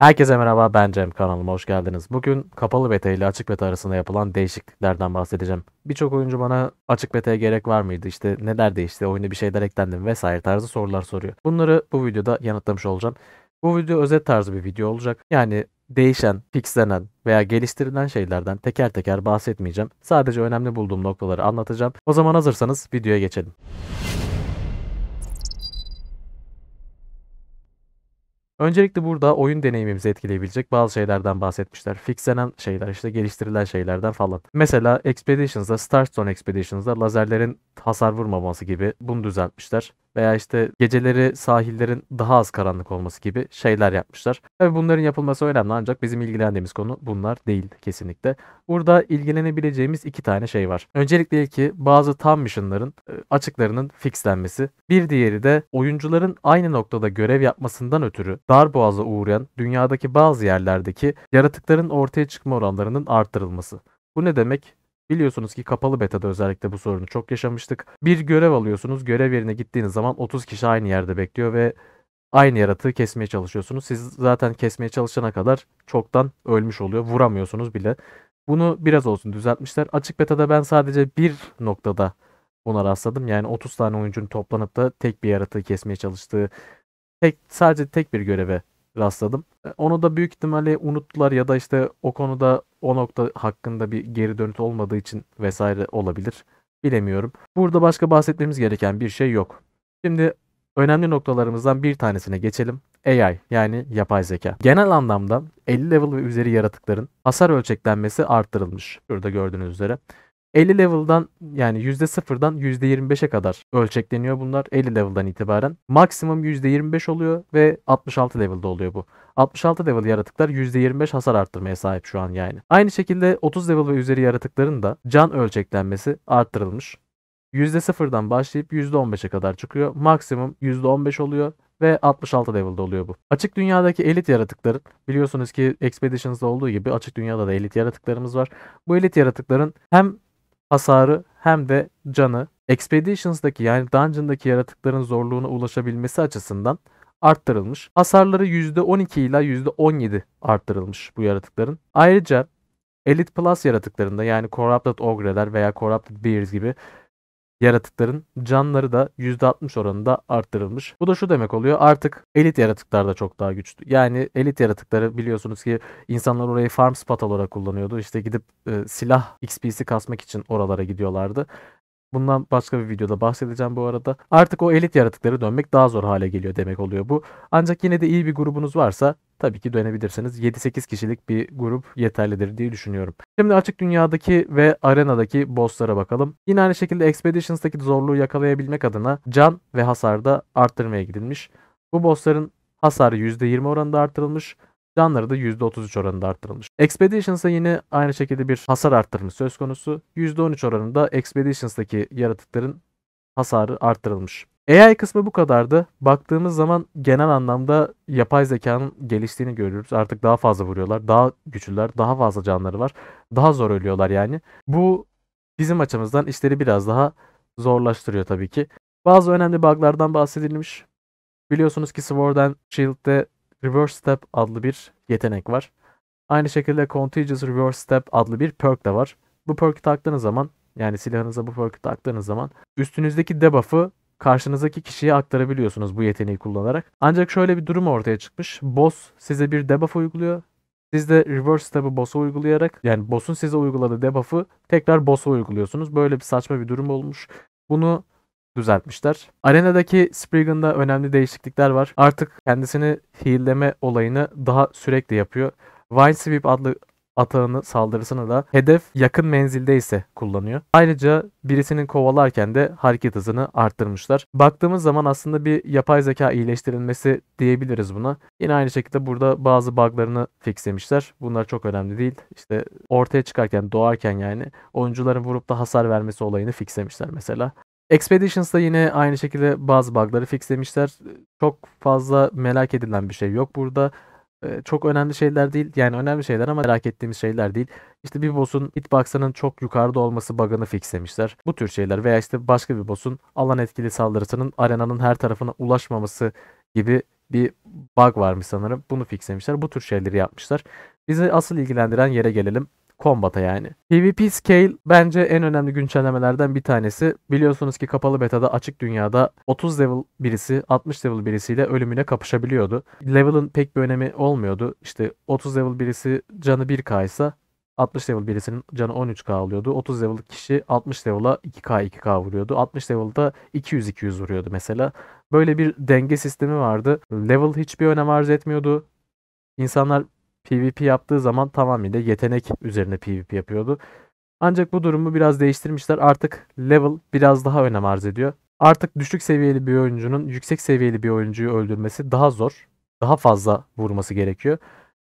Herkese merhaba ben Cem kanalıma hoş geldiniz. Bugün kapalı beta ile açık beta arasında yapılan değişikliklerden bahsedeceğim. Birçok oyuncu bana açık beta'ya gerek var mıydı işte neler değişti oyunda bir şeyler eklendi vesaire tarzı sorular soruyor. Bunları bu videoda yanıtlamış olacağım. Bu video özet tarzı bir video olacak. Yani değişen, fixlenen veya geliştirilen şeylerden teker teker bahsetmeyeceğim. Sadece önemli bulduğum noktaları anlatacağım. O zaman hazırsanız videoya geçelim. Öncelikle burada oyun deneyimimizi etkileyebilecek bazı şeylerden bahsetmişler. Fixlenen şeyler işte geliştirilen şeylerden falan. Mesela Expeditions'da, Starstone Expeditions'da lazerlerin hasar vurmaması gibi bunu düzeltmişler veya işte geceleri sahillerin daha az karanlık olması gibi şeyler yapmışlar. Tabii bunların yapılması önemli ancak bizim ilgilendiğimiz konu bunlar değil kesinlikle. Burada ilgilenebileceğimiz iki tane şey var. Öncelikle ki bazı tam mission'ların e, açıklarının fixlenmesi. Bir diğeri de oyuncuların aynı noktada görev yapmasından ötürü dar boğaza uğrayan dünyadaki bazı yerlerdeki yaratıkların ortaya çıkma oranlarının arttırılması. Bu ne demek? Biliyorsunuz ki kapalı betada özellikle bu sorunu çok yaşamıştık. Bir görev alıyorsunuz. Görev yerine gittiğiniz zaman 30 kişi aynı yerde bekliyor ve aynı yaratığı kesmeye çalışıyorsunuz. Siz zaten kesmeye çalışana kadar çoktan ölmüş oluyor. Vuramıyorsunuz bile. Bunu biraz olsun düzeltmişler. Açık betada ben sadece bir noktada buna rastladım. Yani 30 tane oyuncunun toplanıp da tek bir yaratığı kesmeye çalıştığı tek sadece tek bir göreve rastladım. E, onu da büyük ihtimalle unuttular ya da işte o konuda o nokta hakkında bir geri dönüt olmadığı için vesaire olabilir. Bilemiyorum. Burada başka bahsetmemiz gereken bir şey yok. Şimdi önemli noktalarımızdan bir tanesine geçelim. AI yani yapay zeka. Genel anlamda 50 level ve üzeri yaratıkların hasar ölçeklenmesi arttırılmış. Burada gördüğünüz üzere. 50 level'dan yani %0'dan %25'e kadar ölçekleniyor bunlar 50 level'dan itibaren. Maksimum %25 oluyor ve 66 level'da oluyor bu. 66 level yaratıklar %25 hasar arttırmaya sahip şu an yani. Aynı şekilde 30 level ve üzeri yaratıkların da can ölçeklenmesi arttırılmış. %0'dan başlayıp %15'e kadar çıkıyor. Maksimum %15 oluyor ve 66 level'da oluyor bu. Açık dünyadaki elit yaratıkların biliyorsunuz ki Expeditions'da olduğu gibi açık dünyada da elit yaratıklarımız var. Bu elit yaratıkların hem hasarı hem de canı Expeditions'daki yani Dungeon'daki yaratıkların zorluğuna ulaşabilmesi açısından arttırılmış. Hasarları %12 ila %17 arttırılmış bu yaratıkların. Ayrıca Elite Plus yaratıklarında yani Corrupted Ogre'ler veya Corrupted Bears gibi yaratıkların canları da %60 oranında arttırılmış. Bu da şu demek oluyor artık elit yaratıklar da çok daha güçlü. Yani elit yaratıkları biliyorsunuz ki insanlar orayı farm spot olarak kullanıyordu. İşte gidip e, silah XP'si kasmak için oralara gidiyorlardı. Bundan başka bir videoda bahsedeceğim bu arada. Artık o elit yaratıkları dönmek daha zor hale geliyor demek oluyor bu. Ancak yine de iyi bir grubunuz varsa tabii ki dönebilirsiniz. 7-8 kişilik bir grup yeterlidir diye düşünüyorum. Şimdi açık dünyadaki ve arenadaki bosslara bakalım. Yine aynı şekilde Expeditions'daki zorluğu yakalayabilmek adına can ve hasarda arttırmaya gidilmiş. Bu bossların hasarı %20 oranında artırılmış. Canları da %33 oranında arttırılmış. Expeditions'a yine aynı şekilde bir hasar arttırılmış söz konusu. %13 oranında Expeditions'daki yaratıkların hasarı arttırılmış. AI kısmı bu kadardı. Baktığımız zaman genel anlamda yapay zekanın geliştiğini görüyoruz. Artık daha fazla vuruyorlar, daha güçlüler, daha fazla canları var. Daha zor ölüyorlar yani. Bu bizim açımızdan işleri biraz daha zorlaştırıyor tabii ki. Bazı önemli buglardan bahsedilmiş. Biliyorsunuz ki Sword and Shield'de Reverse Step adlı bir yetenek var. Aynı şekilde Contagious Reverse Step adlı bir perk de var. Bu perk'ü taktığınız zaman yani silahınıza bu perk'ü taktığınız zaman üstünüzdeki debuff'ı karşınızdaki kişiye aktarabiliyorsunuz bu yeteneği kullanarak. Ancak şöyle bir durum ortaya çıkmış. Boss size bir debuff uyguluyor. Siz de reverse step'ı boss'a uygulayarak yani boss'un size uyguladığı debuff'ı tekrar boss'a uyguluyorsunuz. Böyle bir saçma bir durum olmuş. Bunu düzeltmişler. Arenadaki Spriggan'da önemli değişiklikler var. Artık kendisini heal'leme olayını daha sürekli yapıyor. Vine Sweep adlı atağını saldırısını da hedef yakın menzilde ise kullanıyor. Ayrıca birisinin kovalarken de hareket hızını arttırmışlar. Baktığımız zaman aslında bir yapay zeka iyileştirilmesi diyebiliriz buna. Yine aynı şekilde burada bazı buglarını fixlemişler. Bunlar çok önemli değil. İşte ortaya çıkarken, doğarken yani oyuncuların vurup da hasar vermesi olayını fixlemişler mesela. Expeditions'da yine aynı şekilde bazı bug'ları fixlemişler. Çok fazla merak edilen bir şey yok burada. Ee, çok önemli şeyler değil. Yani önemli şeyler ama merak ettiğimiz şeyler değil. İşte bir boss'un hitbox'ının çok yukarıda olması bug'ını fixlemişler. Bu tür şeyler veya işte başka bir boss'un alan etkili saldırısının arenanın her tarafına ulaşmaması gibi bir bug varmış sanırım. Bunu fixlemişler. Bu tür şeyleri yapmışlar. Bizi asıl ilgilendiren yere gelelim. Combat'a yani. PvP Scale bence en önemli güncellemelerden bir tanesi. Biliyorsunuz ki kapalı betada açık dünyada 30 level birisi 60 level birisiyle ölümüne kapışabiliyordu. Level'ın pek bir önemi olmuyordu. İşte 30 level birisi canı 1k ise 60 level birisinin canı 13k oluyordu. 30 level kişi 60 level'a 2k 2k vuruyordu. 60 level'da 200 200 vuruyordu mesela. Böyle bir denge sistemi vardı. Level hiçbir önem arz etmiyordu. İnsanlar PvP yaptığı zaman tamamıyla yetenek üzerine PvP yapıyordu. Ancak bu durumu biraz değiştirmişler. Artık level biraz daha önem arz ediyor. Artık düşük seviyeli bir oyuncunun yüksek seviyeli bir oyuncuyu öldürmesi daha zor. Daha fazla vurması gerekiyor.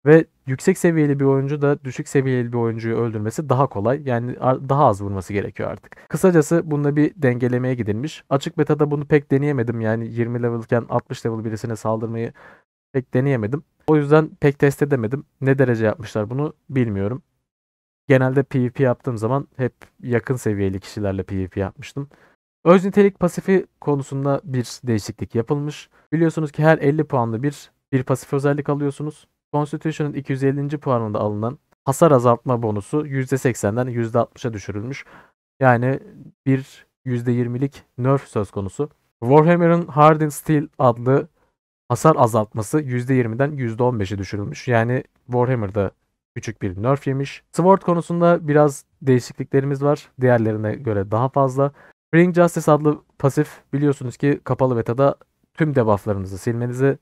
Ve yüksek seviyeli bir oyuncu da düşük seviyeli bir oyuncuyu öldürmesi daha kolay. Yani daha az vurması gerekiyor artık. Kısacası bunda bir dengelemeye gidilmiş. Açık beta'da bunu pek deneyemedim. Yani 20 levelken 60 level birisine saldırmayı pek deneyemedim. O yüzden pek test edemedim. Ne derece yapmışlar bunu bilmiyorum. Genelde PvP yaptığım zaman hep yakın seviyeli kişilerle PvP yapmıştım. Öz nitelik pasifi konusunda bir değişiklik yapılmış. Biliyorsunuz ki her 50 puanlı bir bir pasif özellik alıyorsunuz. Constitution'ın 250. puanında alınan hasar azaltma bonusu %80'den %60'a düşürülmüş. Yani bir %20'lik nerf söz konusu. Warhammer'ın Hardened Steel adlı hasar azaltması %20'den %15'e düşürülmüş. Yani Warhammer'da küçük bir nerf yemiş. Sword konusunda biraz değişikliklerimiz var. Diğerlerine göre daha fazla. Ring Justice adlı pasif biliyorsunuz ki kapalı beta'da tüm debufflarınızı silmenizi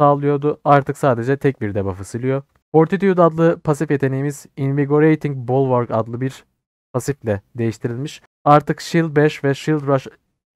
sağlıyordu. Artık sadece tek bir debuff'ı siliyor. Fortitude adlı pasif yeteneğimiz Invigorating Bulwark adlı bir pasifle değiştirilmiş. Artık Shield Bash ve Shield Rush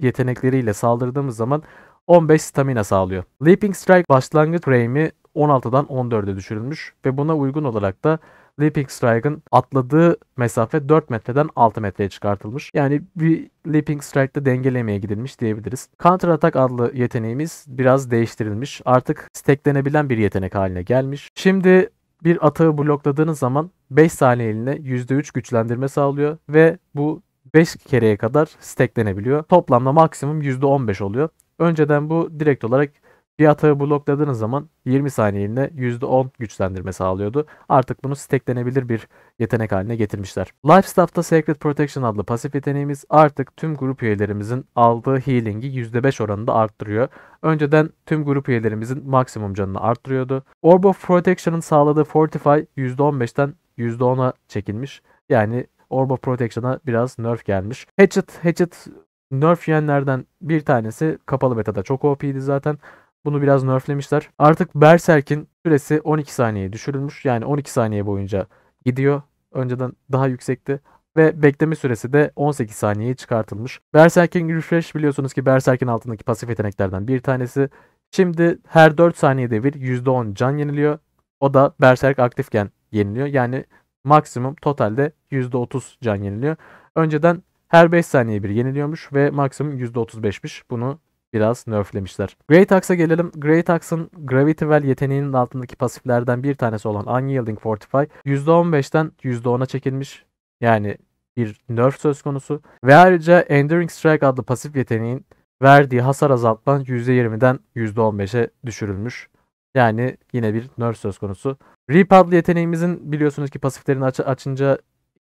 yetenekleriyle saldırdığımız zaman 15 stamina sağlıyor. Leaping Strike başlangıç frame'i 16'dan 14'e düşürülmüş ve buna uygun olarak da Leaping Strike'ın atladığı mesafe 4 metreden 6 metreye çıkartılmış. Yani bir Leaping Strike'da dengelemeye gidilmiş diyebiliriz. Counter Attack adlı yeteneğimiz biraz değiştirilmiş. Artık steklenebilen bir yetenek haline gelmiş. Şimdi bir atağı blokladığınız zaman 5 saniye eline %3 güçlendirme sağlıyor ve bu 5 kereye kadar steklenebiliyor. Toplamda maksimum %15 oluyor. Önceden bu direkt olarak bir atağı blokladığınız zaman 20 saniyeliğinde %10 güçlendirme sağlıyordu. Artık bunu steklenebilir bir yetenek haline getirmişler. Lifestaff'ta Sacred Protection adlı pasif yeteneğimiz artık tüm grup üyelerimizin aldığı healing'i %5 oranında arttırıyor. Önceden tüm grup üyelerimizin maksimum canını arttırıyordu. Orb of Protection'ın sağladığı Fortify %15'ten %10'a çekilmiş. Yani Orb of Protection'a biraz nerf gelmiş. Hatchet, Hatchet nerf yiyenlerden bir tanesi kapalı betada çok OP'ydi zaten. Bunu biraz nerflemişler. Artık Berserk'in süresi 12 saniyeye düşürülmüş. Yani 12 saniye boyunca gidiyor. Önceden daha yüksekti ve bekleme süresi de 18 saniyeye çıkartılmış. Berserk'in Refresh biliyorsunuz ki Berserk'in altındaki pasif yeteneklerden bir tanesi. Şimdi her 4 saniyede bir %10 can yeniliyor. O da Berserk aktifken yeniliyor. Yani maksimum totalde %30 can yeniliyor. Önceden her 5 saniye bir yeniliyormuş ve maksimum %35'miş. Bunu biraz nerflemişler. Great Axe'a gelelim. Great Axe'ın Gravity Well yeteneğinin altındaki pasiflerden bir tanesi olan Unyielding Fortify %15'ten %10'a çekilmiş. Yani bir nerf söz konusu. Ve ayrıca Enduring Strike adlı pasif yeteneğin verdiği hasar azaltma %20'den %15'e düşürülmüş. Yani yine bir nerf söz konusu. Reap adlı yeteneğimizin biliyorsunuz ki pasiflerini aç açınca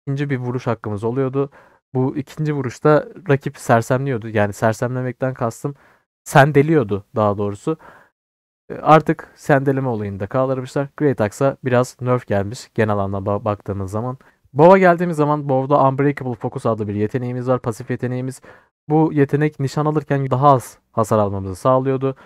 ikinci bir vuruş hakkımız oluyordu bu ikinci vuruşta rakip sersemliyordu. Yani sersemlemekten kastım sendeliyordu daha doğrusu. E, artık sendeleme olayında kaldırmışlar. Great Axe'a biraz nerf gelmiş genel anlamda baktığımız zaman. Bov'a geldiğimiz zaman Bov'da Unbreakable Focus adlı bir yeteneğimiz var. Pasif yeteneğimiz. Bu yetenek nişan alırken daha az hasar almamızı sağlıyordu.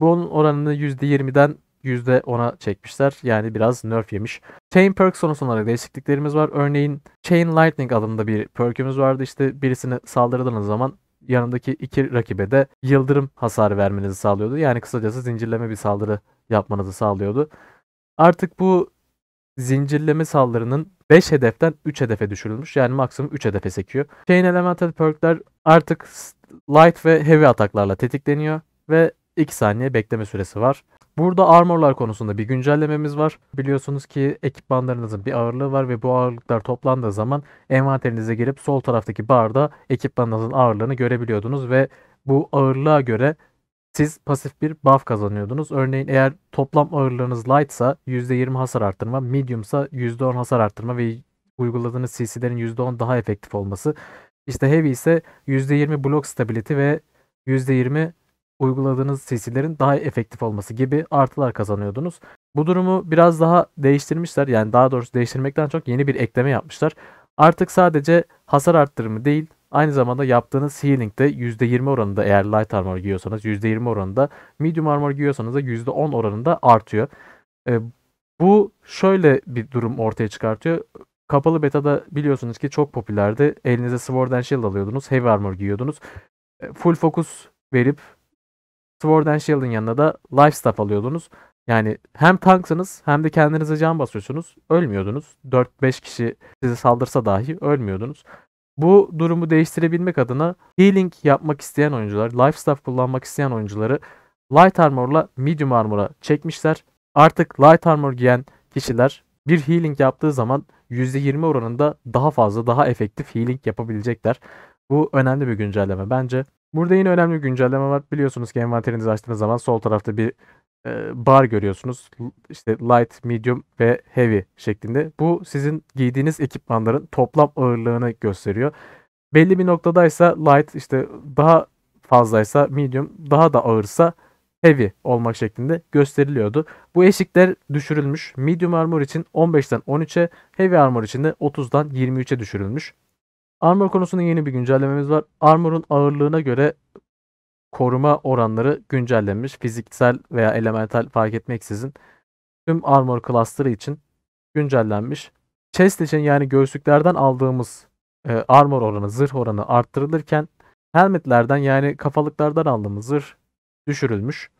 Bunun oranını %20'den %10'a çekmişler. Yani biraz nerf yemiş. Chain perk sonuç olarak değişikliklerimiz var. Örneğin Chain Lightning adında bir perkümüz vardı. İşte birisini saldırdığınız zaman yanındaki iki rakibe de yıldırım hasarı vermenizi sağlıyordu. Yani kısacası zincirleme bir saldırı yapmanızı sağlıyordu. Artık bu zincirleme saldırının 5 hedeften 3 hedefe düşürülmüş. Yani maksimum 3 hedefe sekiyor. Chain Elemental Perk'ler artık light ve heavy ataklarla tetikleniyor ve 2 saniye bekleme süresi var. Burada armorlar konusunda bir güncellememiz var. Biliyorsunuz ki ekipmanlarınızın bir ağırlığı var ve bu ağırlıklar toplandığı zaman envanterinize girip sol taraftaki barda ekipmanınızın ağırlığını görebiliyordunuz ve bu ağırlığa göre siz pasif bir buff kazanıyordunuz. Örneğin eğer toplam ağırlığınız lightsa %20 hasar arttırma, mediumsa %10 hasar arttırma ve uyguladığınız CC'lerin %10 daha efektif olması. İşte heavy ise %20 block stability ve %20 uyguladığınız CC'lerin daha efektif olması gibi artılar kazanıyordunuz. Bu durumu biraz daha değiştirmişler. Yani daha doğrusu değiştirmekten çok yeni bir ekleme yapmışlar. Artık sadece hasar arttırımı değil, aynı zamanda yaptığınız healing de %20 oranında eğer light armor giyiyorsanız %20 oranında, medium armor giyiyorsanız da %10 oranında artıyor. E, bu şöyle bir durum ortaya çıkartıyor. Kapalı beta'da biliyorsunuz ki çok popülerdi. Elinize Sword and Shield alıyordunuz, Heavy Armor giyiyordunuz. Ee, full focus verip Sword and Shield'ın yanına da Life Staff alıyordunuz. Yani hem tanksınız hem de kendinize can basıyorsunuz. Ölmüyordunuz. 4-5 kişi sizi saldırsa dahi ölmüyordunuz. Bu durumu değiştirebilmek adına healing yapmak isteyen oyuncular, life staff kullanmak isteyen oyuncuları light armor'la medium armor'a çekmişler. Artık light armor giyen kişiler bir healing yaptığı zaman %20 oranında daha fazla, daha efektif healing yapabilecekler. Bu önemli bir güncelleme bence. Burada yine önemli bir güncelleme var. Biliyorsunuz ki envanterinizi açtığınız zaman sol tarafta bir e, bar görüyorsunuz. İşte light, medium ve heavy şeklinde. Bu sizin giydiğiniz ekipmanların toplam ağırlığını gösteriyor. Belli bir noktadaysa light işte daha fazlaysa medium, daha da ağırsa heavy olmak şeklinde gösteriliyordu. Bu eşikler düşürülmüş. Medium armor için 15'ten 13'e, heavy armor için de 30'dan 23'e düşürülmüş. Armor konusunda yeni bir güncellememiz var. Armor'un ağırlığına göre koruma oranları güncellenmiş. Fiziksel veya elemental fark etmeksizin tüm armor cluster'ı için güncellenmiş. Chest için yani göğsüklerden aldığımız e, armor oranı, zırh oranı arttırılırken helmetlerden yani kafalıklardan aldığımız zırh düşürülmüş.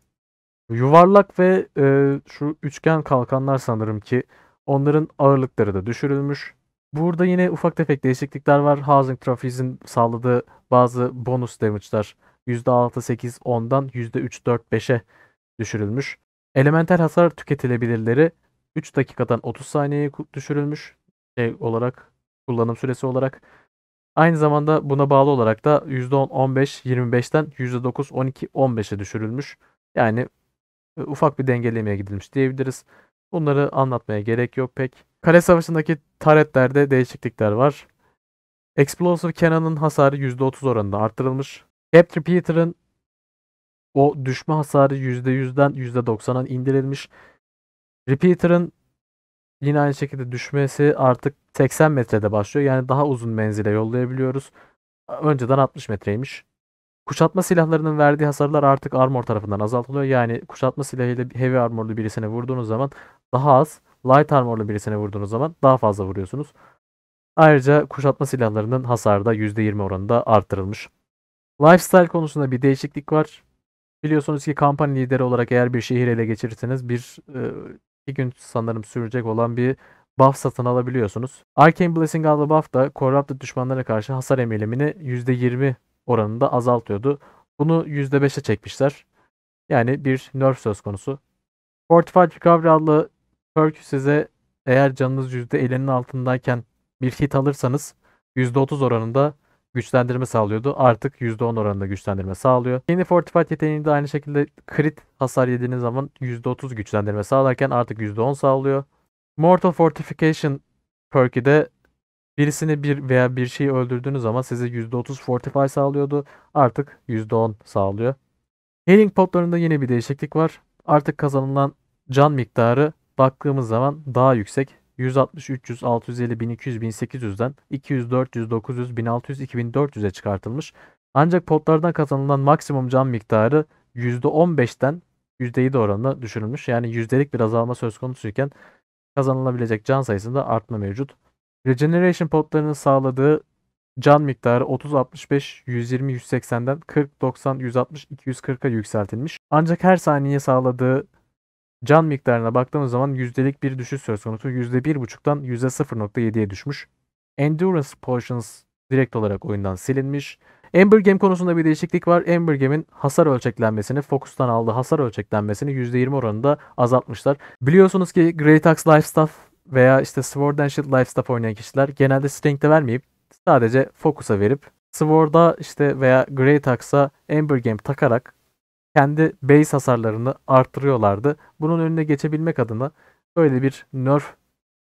Yuvarlak ve e, şu üçgen kalkanlar sanırım ki onların ağırlıkları da düşürülmüş. Burada yine ufak tefek değişiklikler var. Housing Trophies'in sağladığı bazı bonus damage'lar %6-8-10'dan %3-4-5'e düşürülmüş. Elemental hasar tüketilebilirleri 3 dakikadan 30 saniyeye düşürülmüş şey olarak kullanım süresi olarak. Aynı zamanda buna bağlı olarak da %10-15-25'ten %9-12-15'e düşürülmüş. Yani e, ufak bir dengelemeye gidilmiş diyebiliriz. Bunları anlatmaya gerek yok pek. Kale savaşındaki taretlerde değişiklikler var. Explosive Cannon'ın hasarı %30 oranında arttırılmış. Gap Repeater'ın o düşme hasarı %100'den %90'a indirilmiş. Repeater'ın yine aynı şekilde düşmesi artık 80 metrede başlıyor. Yani daha uzun menzile yollayabiliyoruz. Önceden 60 metreymiş. Kuşatma silahlarının verdiği hasarlar artık armor tarafından azaltılıyor. Yani kuşatma silahıyla heavy armorlu birisine vurduğunuz zaman daha az light armorlu birisine vurduğunuz zaman daha fazla vuruyorsunuz. Ayrıca kuşatma silahlarının hasarı da %20 oranında arttırılmış. Lifestyle konusunda bir değişiklik var. Biliyorsunuz ki kampanya lideri olarak eğer bir şehir ele geçirirseniz bir e, iki gün sanırım sürecek olan bir buff satın alabiliyorsunuz. Arcane Blessing adlı buff da Corrupted düşmanlara karşı hasar emilimini %20 oranında azaltıyordu. Bunu %5'e çekmişler. Yani bir nerf söz konusu. Fortified Recovery adlı perk size eğer canınız %50'nin altındayken bir hit alırsanız %30 oranında güçlendirme sağlıyordu. Artık %10 oranında güçlendirme sağlıyor. Yeni Fortified yeteneğini de aynı şekilde crit hasar yediğiniz zaman %30 güçlendirme sağlarken artık %10 sağlıyor. Mortal Fortification perk'i de birisini bir veya bir şeyi öldürdüğünüz zaman size %30 Fortify sağlıyordu. Artık %10 sağlıyor. Healing potlarında yeni bir değişiklik var. Artık kazanılan can miktarı baktığımız zaman daha yüksek. 160, 300, 650, 1200, 1800'den 200, 400, 900, 1600, 2400'e çıkartılmış. Ancak potlardan kazanılan maksimum can miktarı %15'ten %7 oranında düşürülmüş. Yani yüzdelik bir azalma söz konusuyken kazanılabilecek can sayısında artma mevcut. Regeneration potlarının sağladığı can miktarı 30-65, 120-180'den 40-90, 160-240'a yükseltilmiş. Ancak her saniye sağladığı Can miktarına baktığımız zaman yüzdelik bir düşüş söz konusu. %1.5'dan %0.7'ye düşmüş. Endurance Portions direkt olarak oyundan silinmiş. Ember Game konusunda bir değişiklik var. Ember Game'in hasar ölçeklenmesini, Focus'tan aldığı hasar ölçeklenmesini %20 oranında azaltmışlar. Biliyorsunuz ki Great Axe Lifestaff veya işte Sword and Shield Lifestaff oynayan kişiler genelde Strength'e vermeyip sadece Focus'a verip Sword'a işte veya Great Axe'a Ember Game takarak kendi base hasarlarını arttırıyorlardı. Bunun önüne geçebilmek adına böyle bir nerf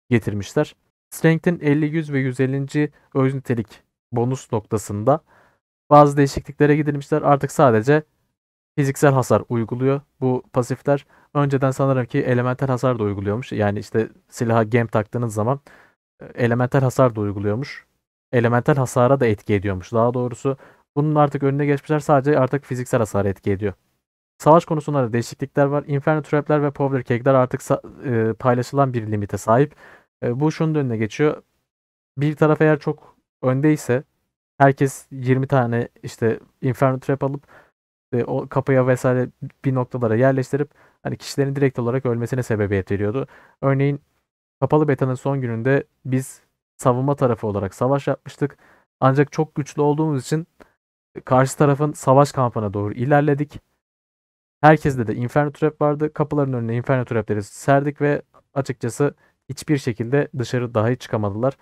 getirmişler. Strength'in 50, 100 ve 150. öz nitelik bonus noktasında bazı değişikliklere gidilmişler. Artık sadece fiziksel hasar uyguluyor bu pasifler. Önceden sanırım ki elemental hasar da uyguluyormuş. Yani işte silaha gem taktığınız zaman e, elemental hasar da uyguluyormuş. Elemental hasara da etki ediyormuş daha doğrusu. Bunun artık önüne geçmişler sadece artık fiziksel hasar etki ediyor. Savaş konusunda da değişiklikler var. Inferno Trap'ler ve Powder Cake'ler artık e, paylaşılan bir limite sahip. E, bu şunun önüne geçiyor. Bir taraf eğer çok öndeyse herkes 20 tane işte Inferno Trap alıp e, o kapıya vesaire bir noktalara yerleştirip hani kişilerin direkt olarak ölmesine sebebiyet veriyordu. Örneğin kapalı betanın son gününde biz savunma tarafı olarak savaş yapmıştık. Ancak çok güçlü olduğumuz için karşı tarafın savaş kampına doğru ilerledik Herkeste de Inferno Trap vardı. Kapıların önüne Inferno Trap'leri serdik ve açıkçası hiçbir şekilde dışarı dahi çıkamadılar.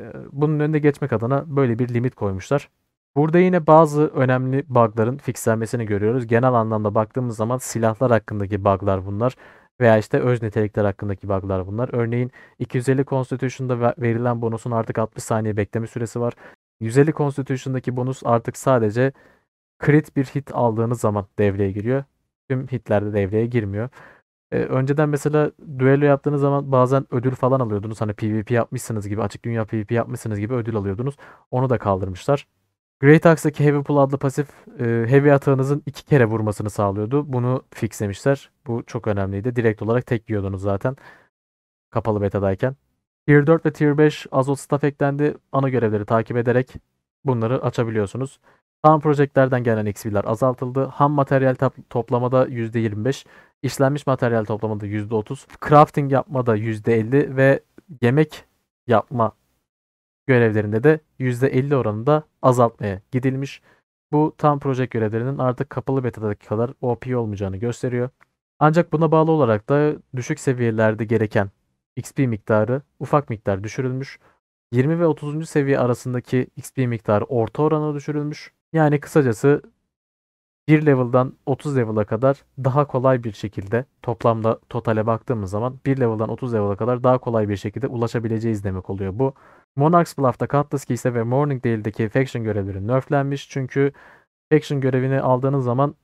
Ee, bunun önüne geçmek adına böyle bir limit koymuşlar. Burada yine bazı önemli bugların fixlenmesini görüyoruz. Genel anlamda baktığımız zaman silahlar hakkındaki buglar bunlar veya işte öz nitelikler hakkındaki buglar bunlar. Örneğin 250 Constitution'da verilen bonusun artık 60 saniye bekleme süresi var. 150 Constitution'daki bonus artık sadece crit bir hit aldığınız zaman devreye giriyor. Tüm hitlerde devreye girmiyor. E, önceden mesela düello yaptığınız zaman bazen ödül falan alıyordunuz. Hani PvP yapmışsınız gibi, açık dünya PvP yapmışsınız gibi ödül alıyordunuz. Onu da kaldırmışlar. Great Axe'daki Heavy Pull adlı pasif e, heavy atağınızın iki kere vurmasını sağlıyordu. Bunu fixlemişler. Bu çok önemliydi. Direkt olarak tek yiyordunuz zaten. Kapalı betadayken. Tier 4 ve Tier 5 Azot staff eklendi. Ana görevleri takip ederek bunları açabiliyorsunuz. Tam projelerden gelen XP'ler azaltıldı. Ham materyal toplamada %25, işlenmiş materyal toplamada %30, crafting yapmada %50 ve yemek yapma görevlerinde de %50 oranında azaltmaya gidilmiş. Bu tam proje görevlerinin artık kapalı beta'daki kadar OP olmayacağını gösteriyor. Ancak buna bağlı olarak da düşük seviyelerde gereken XP miktarı ufak miktar düşürülmüş. 20 ve 30. seviye arasındaki XP miktarı orta orana düşürülmüş. Yani kısacası bir level'dan 30 level'a kadar daha kolay bir şekilde toplamda totale baktığımız zaman bir level'dan 30 level'a kadar daha kolay bir şekilde ulaşabileceğiz demek oluyor bu. Monarch's Bluff'ta Cutlass Keys'e ve Morningdale'deki faction görevleri nerflenmiş çünkü faction görevini aldığınız zaman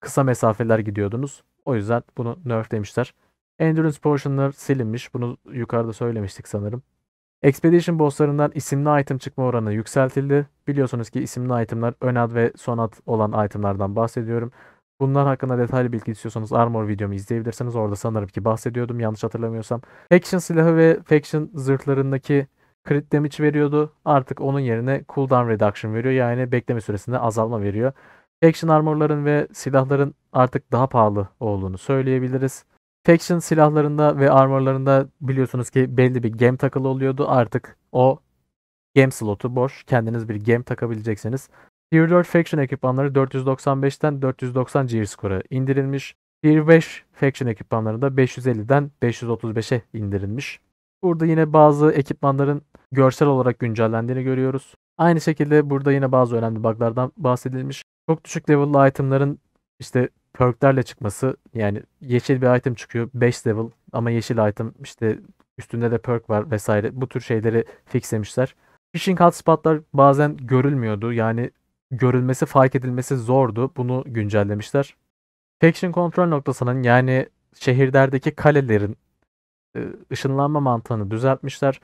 kısa mesafeler gidiyordunuz. O yüzden bunu nerflemişler. Endurance Potion'lar silinmiş. Bunu yukarıda söylemiştik sanırım. Expedition bosslarından isimli item çıkma oranı yükseltildi. Biliyorsunuz ki isimli itemler ön ad ve son ad olan itemlardan bahsediyorum. Bunlar hakkında detaylı bilgi istiyorsanız Armor videomu izleyebilirsiniz. Orada sanırım ki bahsediyordum yanlış hatırlamıyorsam. Faction silahı ve Faction zırhlarındaki crit damage veriyordu. Artık onun yerine cooldown reduction veriyor. Yani bekleme süresinde azalma veriyor. Faction armorların ve silahların artık daha pahalı olduğunu söyleyebiliriz. Faction silahlarında ve armorlarında biliyorsunuz ki belli bir gem takılı oluyordu. Artık o gem slotu boş. Kendiniz bir gem takabileceksiniz. Tier 4 Faction ekipmanları 495'ten 490 Gear Score'a indirilmiş. Tier 5 Faction ekipmanları da 550'den 535'e indirilmiş. Burada yine bazı ekipmanların görsel olarak güncellendiğini görüyoruz. Aynı şekilde burada yine bazı önemli buglardan bahsedilmiş. Çok düşük level itemların işte perklerle çıkması yani yeşil bir item çıkıyor 5 level ama yeşil item işte üstünde de perk var vesaire bu tür şeyleri fixlemişler. Phishing hotspotlar bazen görülmüyordu yani görülmesi fark edilmesi zordu bunu güncellemişler. Faction kontrol noktasının yani şehirlerdeki kalelerin ıı, ışınlanma mantığını düzeltmişler.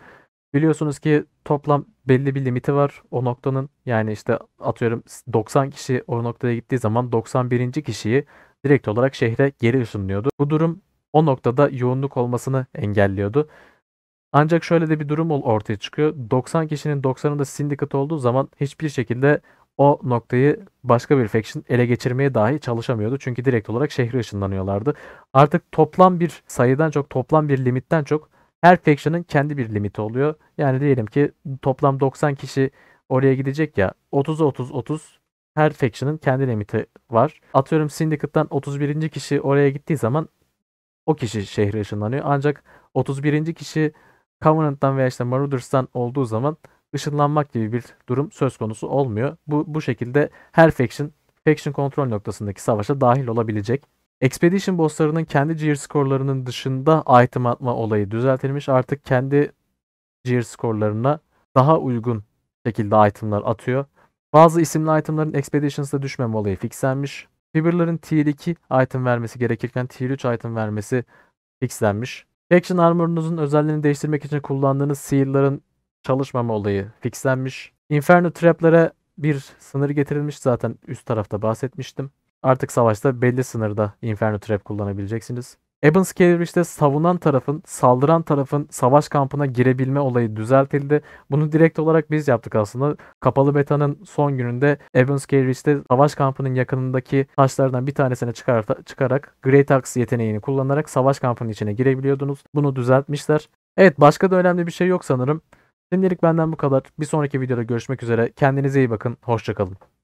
Biliyorsunuz ki toplam belli bir limiti var o noktanın. Yani işte atıyorum 90 kişi o noktaya gittiği zaman 91. kişiyi direkt olarak şehre geri ışınlıyordu. Bu durum o noktada yoğunluk olmasını engelliyordu. Ancak şöyle de bir durum ortaya çıkıyor. 90 kişinin 90'ında sindikat olduğu zaman hiçbir şekilde o noktayı başka bir faction ele geçirmeye dahi çalışamıyordu. Çünkü direkt olarak şehre ışınlanıyorlardı. Artık toplam bir sayıdan çok toplam bir limitten çok her faction'ın kendi bir limiti oluyor. Yani diyelim ki toplam 90 kişi oraya gidecek ya 30 30 30 her faction'ın kendi limiti var. Atıyorum Syndicate'dan 31. kişi oraya gittiği zaman o kişi şehre ışınlanıyor. Ancak 31. kişi Covenant'tan veya işte Marauders'tan olduğu zaman ışınlanmak gibi bir durum söz konusu olmuyor. Bu, bu şekilde her faction, faction kontrol noktasındaki savaşa dahil olabilecek. Expedition bosslarının kendi gear skorlarının dışında item atma olayı düzeltilmiş. Artık kendi gear skorlarına daha uygun şekilde itemlar atıyor. Bazı isimli itemların Expeditions'da düşmeme olayı fixlenmiş. Fiber'ların tier 2 item vermesi gerekirken tier 3 item vermesi fixlenmiş. Action armor'unuzun özelliğini değiştirmek için kullandığınız seal'ların çalışmama olayı fixlenmiş. Inferno traplara bir sınır getirilmiş zaten üst tarafta bahsetmiştim. Artık savaşta belli sınırda Inferno Trap kullanabileceksiniz. Evans Cambridge'de savunan tarafın, saldıran tarafın savaş kampına girebilme olayı düzeltildi. Bunu direkt olarak biz yaptık aslında. Kapalı beta'nın son gününde Evans Cambridge'de savaş kampının yakınındaki taşlardan bir tanesini çıkar, çıkarak Great Axe yeteneğini kullanarak savaş kampının içine girebiliyordunuz. Bunu düzeltmişler. Evet başka da önemli bir şey yok sanırım. Şimdilik benden bu kadar. Bir sonraki videoda görüşmek üzere. Kendinize iyi bakın. Hoşçakalın.